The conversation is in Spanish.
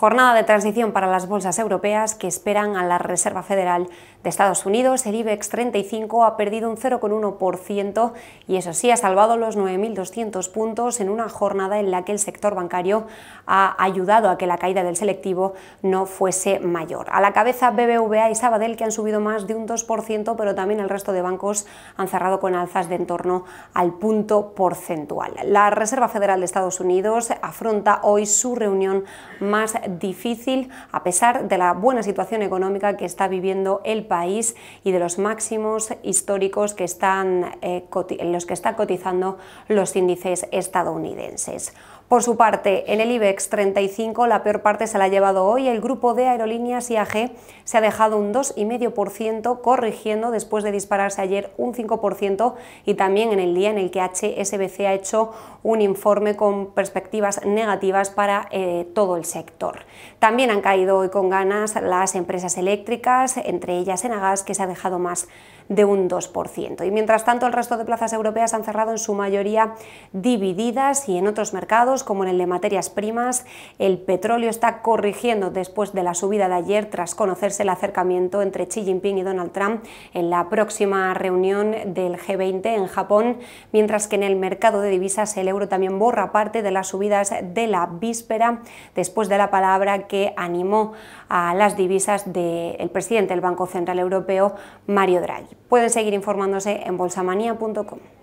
Jornada de transición para las bolsas europeas que esperan a la Reserva Federal de Estados Unidos. El IBEX 35 ha perdido un 0,1% y eso sí, ha salvado los 9.200 puntos en una jornada en la que el sector bancario ha ayudado a que la caída del selectivo no fuese mayor. A la cabeza BBVA y Sabadell que han subido más de un 2%, pero también el resto de bancos han cerrado con alzas de en torno al punto porcentual. La Reserva Federal de Estados Unidos afronta hoy su reunión más difícil a pesar de la buena situación económica que está viviendo el país y de los máximos históricos eh, en los que están cotizando los índices estadounidenses. Por su parte, en el IBEX 35 la peor parte se la ha llevado hoy el grupo de aerolíneas IAG se ha dejado un 2,5% corrigiendo después de dispararse ayer un 5% y también en el día en el que HSBC ha hecho un informe con perspectivas negativas para eh, todo el sector. También han caído hoy con ganas las empresas eléctricas, entre ellas Enagas que se ha dejado más de un 2%. Y mientras tanto el resto de plazas europeas han cerrado en su mayoría divididas y en otros mercados como en el de materias primas. El petróleo está corrigiendo después de la subida de ayer tras conocerse el acercamiento entre Xi Jinping y Donald Trump en la próxima reunión del G20 en Japón, mientras que en el mercado de divisas el euro también borra parte de las subidas de la víspera después de la palabra que animó a las divisas del presidente del Banco Central Europeo, Mario Draghi. Pueden seguir informándose en bolsamanía.com.